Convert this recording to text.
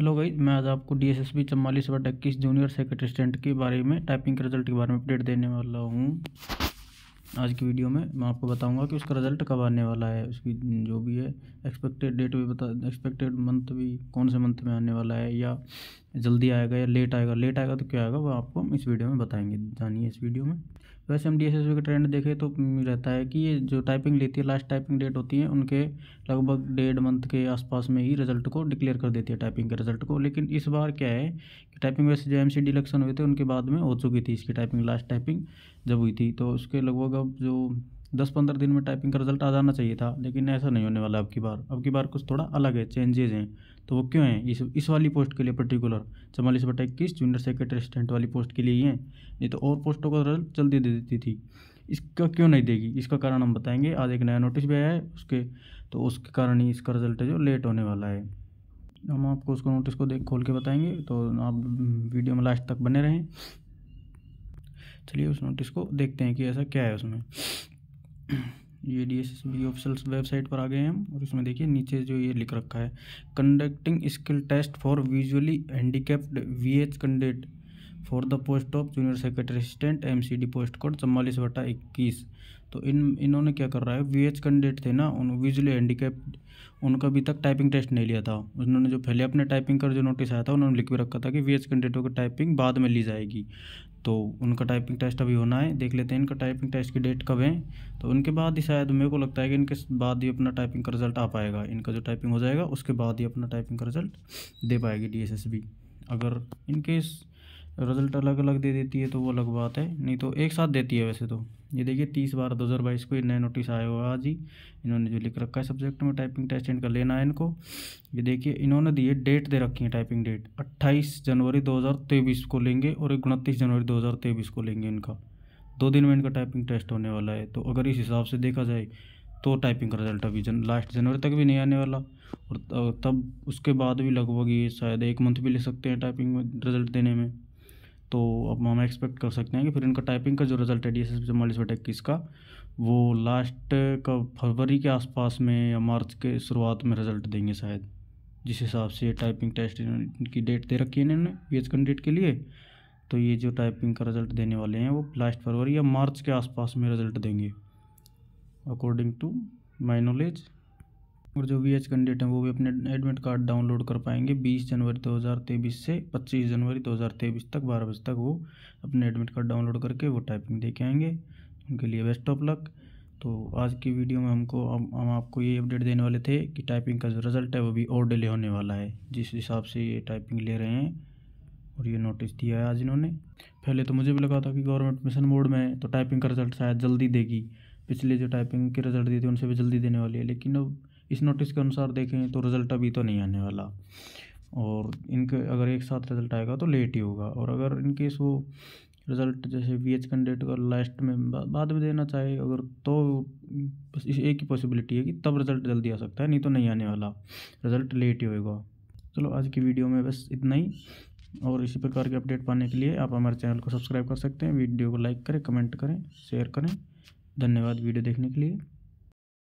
hello भाई मैं आज आपको डी एस एस बी चम्बालीस बट इक्कीस जूनियर सेक्रेटरी स्टेंट के बारे में टाइपिंग के रिजल्ट के बारे में अपडेट देने वाला हूँ आज की वीडियो में मैं आपको बताऊंगा कि उसका रिजल्ट कब आने वाला है उसकी जो भी है एक्सपेक्टेड डेट भी बता एक्सपेक्टेड मंथ भी कौन से मंथ में आने वाला है या जल्दी आएगा या लेट आएगा लेट आएगा तो क्या आएगा वो आपको हम इस वीडियो में बताएंगे जानिए इस वीडियो में वैसे हम डी एस का ट्रेंड देखें तो रहता है कि ये जो टाइपिंग लेती है लास्ट टाइपिंग डेट होती है उनके लगभग डेढ़ मंथ के आसपास में ही रिजल्ट को डिक्लेयर कर देती है टाइपिंग के रिजल्ट को लेकिन इस बार क्या है कि टाइपिंग वैसे जो एम सी हुए थे उनके बाद में हो चुकी थी इसकी टाइपिंग लास्ट टाइपिंग जब हुई थी तो उसके लगभग अब जो दस पंद्रह दिन में टाइपिंग का रिजल्ट आ जाना चाहिए था लेकिन ऐसा नहीं होने वाला अब की बार अब की बार कुछ थोड़ा अलग है चेंजेज हैं तो वो क्यों हैं इस इस वाली पोस्ट के लिए पर्टिकुलर चवालीस बटा इक्कीस जूनियर सेक्रेटरी असिस्टेंट वाली पोस्ट के लिए ही है नहीं तो और पोस्टों का रिजल्ट जल्दी दे देती थी इसका क्यों नहीं देगी इसका कारण हम बताएंगे आज एक नया नोटिस भी आया है उसके तो उसके कारण ही इसका रिजल्ट है जो लेट होने वाला है हम आपको उसको नोटिस को देख खोल के बताएंगे तो आप वीडियो में लास्ट तक बने रहें चलिए उस नोटिस को देखते हैं कि ऐसा क्या है उसमें ये D S S B official website पर आ गए हम और इसमें देखिए नीचे जो ये लिख रखा है conducting skill test for visually handicapped V H candidate for the post of junior secretary assistant M C D post code चम्बालीस बटा इक्कीस तो इन इन्होंने क्या कर रहा है वी एच कैंडिडेट थे ना उन विजुअली हैंडीकेप्ड उनका अभी तक टाइपिंग टेस्ट नहीं लिया था उन्होंने जो पहले अपने टाइपिंग का जो नोटिस आया था उन्होंने लिख भी रखा था कि वी एच कैंडिडेटों की टाइपिंग बाद में ली जाएगी तो उनका टाइपिंग टेस्ट अभी होना है देख लेते हैं इनका टाइपिंग टेस्ट की डेट कब है तो उनके बाद ही शायद मेरे को लगता है कि इनके बाद ही अपना टाइपिंग का रिजल्ट आ पाएगा इनका जो टाइपिंग हो जाएगा उसके बाद ही अपना टाइपिंग का रिजल्ट दे पाएगी डी अगर इनकेस रिजल्ट अलग अलग दे देती है तो वो अलग बात है नहीं तो एक साथ देती है वैसे तो ये देखिए तीस बारह दो हज़ार बाईस को ये नया नोटिस आया हुआ आज ही इन्होंने जो लिख रखा है सब्जेक्ट में टाइपिंग टेस्ट इनका लेना है इनको ये देखिए इन्होंने दिए डेट दे रखी है टाइपिंग डेट अट्ठाईस जनवरी दो हज़ार तेईस को लेंगे और उनतीस जनवरी दो हज़ार तेईस को लेंगे इनका दो दिन में इनका टाइपिंग टेस्ट होने वाला है तो अगर इस हिसाब से देखा जाए तो टाइपिंग का रिजल्ट अभी जन लास्ट जनवरी तक भी नहीं आने वाला और तब उसके बाद भी लगभग ये शायद एक मंथ भी ले सकते हैं टाइपिंग में रिजल्ट देने में तो अब हम एक्सपेक्ट कर सकते हैं कि फिर इनका टाइपिंग का जो रिज़ल्ट है डी एस एस चौवालीस बटे इक्कीस का वो लास्ट का फरवरी के आसपास में या मार्च के शुरुआत में रिज़ल्ट देंगे शायद जिस हिसाब से टाइपिंग टेस्ट की डेट दे रखी है इन्होंने बी एच कैंडिडेट के लिए तो ये जो टाइपिंग का रिज़ल्ट देने वाले हैं वो लास्ट फरवरी या मार्च के आसपास में रिज़ल्ट देंगे अकॉर्डिंग टू माई नॉलेज और जो वी एच कैंडिडेट हैं वो भी अपने एडमिट कार्ड डाउनलोड कर पाएंगे 20 जनवरी 2023 से 25 जनवरी 2023 तक बारह बजे तक वो अपने एडमिट कार्ड डाउनलोड करके वो टाइपिंग दे के आएंगे उनके लिए बेस्ट ऑफ लक तो आज की वीडियो में हमको हम, हम आपको ये अपडेट देने वाले थे कि टाइपिंग का जो रिज़ल्ट है वो भी और डिले होने वाला है जिस हिसाब से ये टाइपिंग ले रहे हैं और ये नोटिस दिया है आज इन्होंने पहले तो मुझे भी लगा था कि गवर्नमेंट मिशन मोड में है तो टाइपिंग का रिज़ल्ट शायद जल्दी देगी पिछले जो टाइपिंग के रिज़ल्ट दिए थे उनसे भी जल्दी देने वाली है लेकिन अब इस नोटिस के अनुसार देखें तो रिज़ल्ट अभी तो नहीं आने वाला और इनके अगर एक साथ रिज़ल्ट आएगा तो लेट ही होगा और अगर इनकेस वो रिज़ल्ट जैसे वी एच कैंडिडेट का लास्ट में बाद में देना चाहे अगर तो बस एक ही पॉसिबिलिटी है कि तब रिज़ल्ट जल्दी आ सकता है नहीं तो नहीं आने वाला रिज़ल्ट लेट ही होगा चलो आज की वीडियो में बस इतना ही और इसी प्रकार के अपडेट पाने के लिए आप हमारे चैनल को सब्सक्राइब कर सकते हैं वीडियो को लाइक करें कमेंट करें शेयर करें धन्यवाद वीडियो देखने के लिए